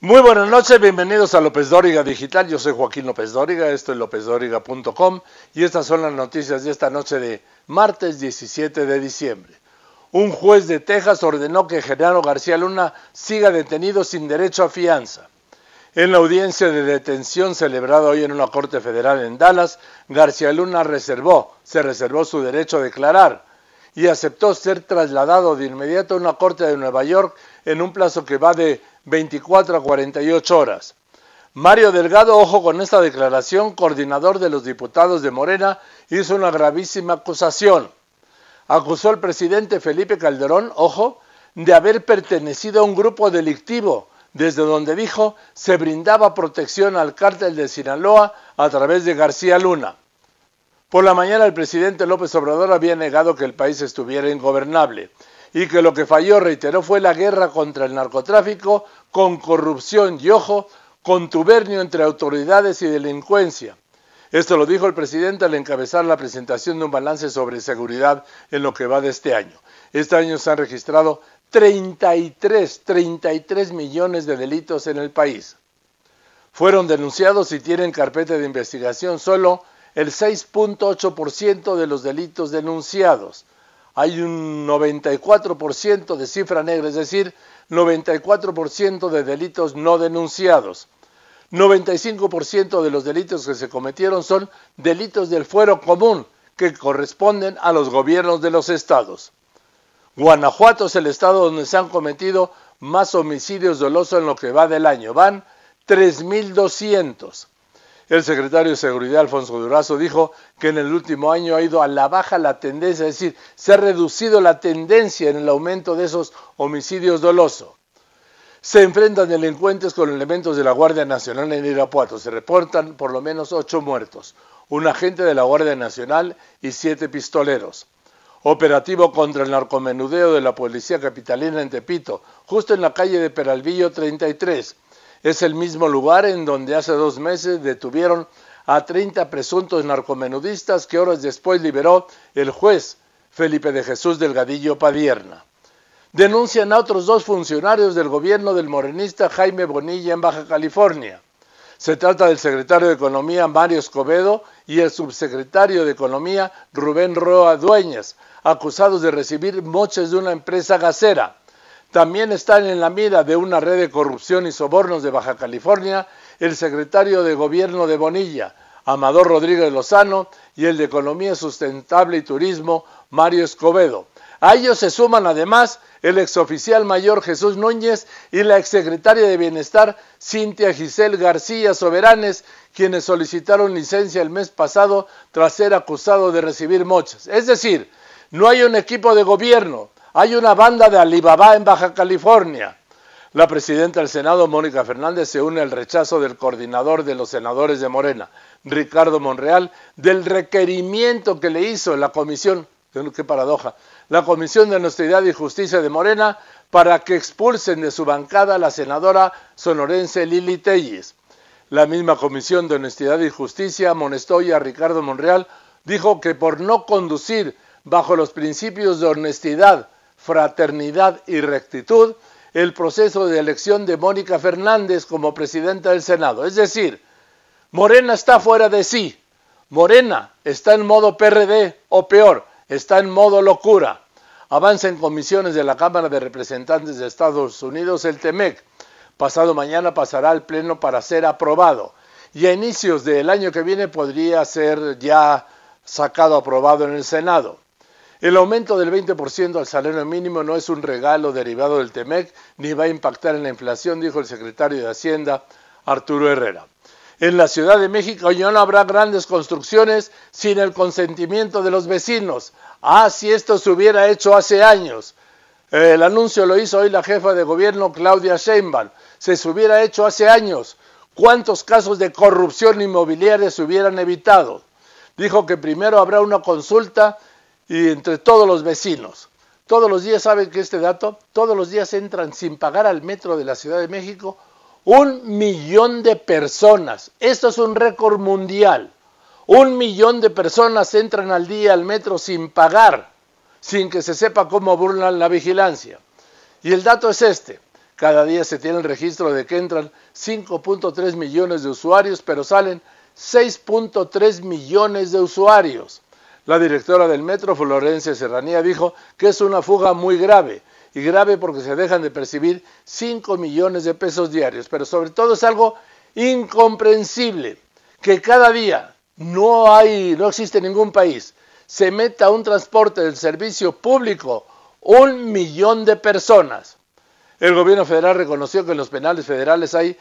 Muy buenas noches, bienvenidos a López Dóriga Digital. Yo soy Joaquín López Dóriga, esto es lópezdóriga.com y estas son las noticias de esta noche de martes 17 de diciembre. Un juez de Texas ordenó que Gerardo García Luna siga detenido sin derecho a fianza. En la audiencia de detención celebrada hoy en una corte federal en Dallas, García Luna reservó, se reservó su derecho a declarar y aceptó ser trasladado de inmediato a una corte de Nueva York en un plazo que va de 24 a 48 horas. Mario Delgado, ojo con esta declaración, coordinador de los diputados de Morena, hizo una gravísima acusación. Acusó al presidente Felipe Calderón, ojo, de haber pertenecido a un grupo delictivo, desde donde dijo se brindaba protección al cártel de Sinaloa a través de García Luna. Por la mañana el presidente López Obrador había negado que el país estuviera ingobernable y que lo que falló, reiteró, fue la guerra contra el narcotráfico con corrupción y, ojo, contubernio entre autoridades y delincuencia. Esto lo dijo el presidente al encabezar la presentación de un balance sobre seguridad en lo que va de este año. Este año se han registrado 33, 33 millones de delitos en el país. Fueron denunciados y tienen carpeta de investigación solo el 6.8% de los delitos denunciados. Hay un 94% de cifra negra, es decir, 94% de delitos no denunciados. 95% de los delitos que se cometieron son delitos del fuero común que corresponden a los gobiernos de los estados. Guanajuato es el estado donde se han cometido más homicidios dolosos en lo que va del año. Van 3.200. El secretario de Seguridad, Alfonso Durazo, dijo que en el último año ha ido a la baja la tendencia, es decir, se ha reducido la tendencia en el aumento de esos homicidios dolosos. Se enfrentan delincuentes con elementos de la Guardia Nacional en Irapuato. Se reportan por lo menos ocho muertos, un agente de la Guardia Nacional y siete pistoleros. Operativo contra el narcomenudeo de la Policía Capitalina en Tepito, justo en la calle de Peralvillo 33 es el mismo lugar en donde hace dos meses detuvieron a 30 presuntos narcomenudistas que horas después liberó el juez Felipe de Jesús Delgadillo Padierna. Denuncian a otros dos funcionarios del gobierno del morenista Jaime Bonilla en Baja California. Se trata del secretario de Economía Mario Escobedo y el subsecretario de Economía Rubén Roa Dueñas, acusados de recibir moches de una empresa gasera. También están en la mira de una red de corrupción y sobornos de Baja California el secretario de Gobierno de Bonilla, Amador Rodríguez Lozano, y el de Economía Sustentable y Turismo, Mario Escobedo. A ellos se suman además el exoficial mayor Jesús Núñez y la exsecretaria de Bienestar, Cintia Giselle García Soberanes, quienes solicitaron licencia el mes pasado tras ser acusado de recibir mochas. Es decir, no hay un equipo de gobierno, hay una banda de Alibaba en Baja California. La presidenta del Senado, Mónica Fernández, se une al rechazo del coordinador de los senadores de Morena, Ricardo Monreal, del requerimiento que le hizo la comisión, qué paradoja, la comisión de honestidad y justicia de Morena para que expulsen de su bancada a la senadora sonorense Lili Telles. La misma comisión de honestidad y justicia Monestoya, a Ricardo Monreal dijo que por no conducir bajo los principios de honestidad, fraternidad y rectitud el proceso de elección de Mónica Fernández como presidenta del Senado. Es decir, Morena está fuera de sí. Morena está en modo PRD o peor, está en modo locura. Avanza en comisiones de la Cámara de Representantes de Estados Unidos el TEMEC. Pasado mañana pasará al Pleno para ser aprobado. Y a inicios del año que viene podría ser ya sacado aprobado en el Senado. El aumento del 20% al salario mínimo no es un regalo derivado del TEMEC ni va a impactar en la inflación, dijo el secretario de Hacienda, Arturo Herrera. En la Ciudad de México ya no habrá grandes construcciones sin el consentimiento de los vecinos. Ah, si esto se hubiera hecho hace años. El anuncio lo hizo hoy la jefa de gobierno Claudia Sheinbaum. Se hubiera hecho hace años. ¿Cuántos casos de corrupción inmobiliaria se hubieran evitado? Dijo que primero habrá una consulta y entre todos los vecinos. Todos los días, saben que este dato, todos los días entran sin pagar al metro de la Ciudad de México un millón de personas. Esto es un récord mundial. Un millón de personas entran al día al metro sin pagar, sin que se sepa cómo burlan la vigilancia. Y el dato es este. Cada día se tiene el registro de que entran 5.3 millones de usuarios, pero salen 6.3 millones de usuarios. La directora del metro, Florencia Serranía, dijo que es una fuga muy grave y grave porque se dejan de percibir 5 millones de pesos diarios, pero sobre todo es algo incomprensible que cada día no hay, no existe ningún país, se meta un transporte del servicio público un millón de personas. El gobierno federal reconoció que en los penales federales hay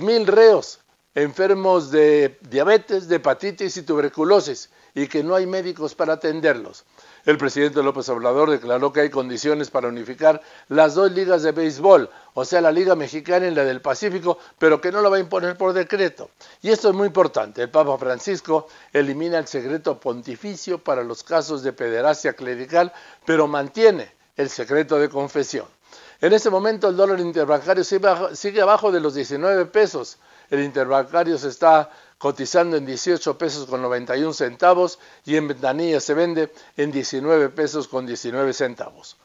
mil reos enfermos de diabetes, de hepatitis y tuberculosis y que no hay médicos para atenderlos. El presidente López Obrador declaró que hay condiciones para unificar las dos ligas de béisbol, o sea, la Liga Mexicana y la del Pacífico, pero que no lo va a imponer por decreto. Y esto es muy importante. El Papa Francisco elimina el secreto pontificio para los casos de pederastia clerical, pero mantiene el secreto de confesión. En este momento el dólar interbancario sigue abajo de los 19 pesos. El interbancario se está cotizando en 18 pesos con 91 centavos y en ventanilla se vende en 19 pesos con 19 centavos.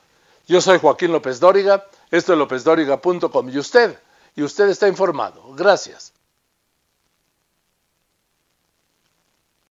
Yo soy Joaquín López Dóriga, esto es lópezdóriga.com y usted, y usted está informado. Gracias.